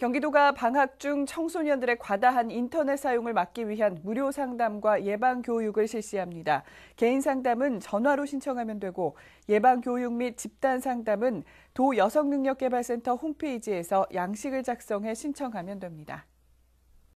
경기도가 방학 중 청소년들의 과다한 인터넷 사용을 막기 위한 무료 상담과 예방 교육을 실시합니다. 개인 상담은 전화로 신청하면 되고 예방 교육 및 집단 상담은 도 여성능력개발센터 홈페이지에서 양식을 작성해 신청하면 됩니다.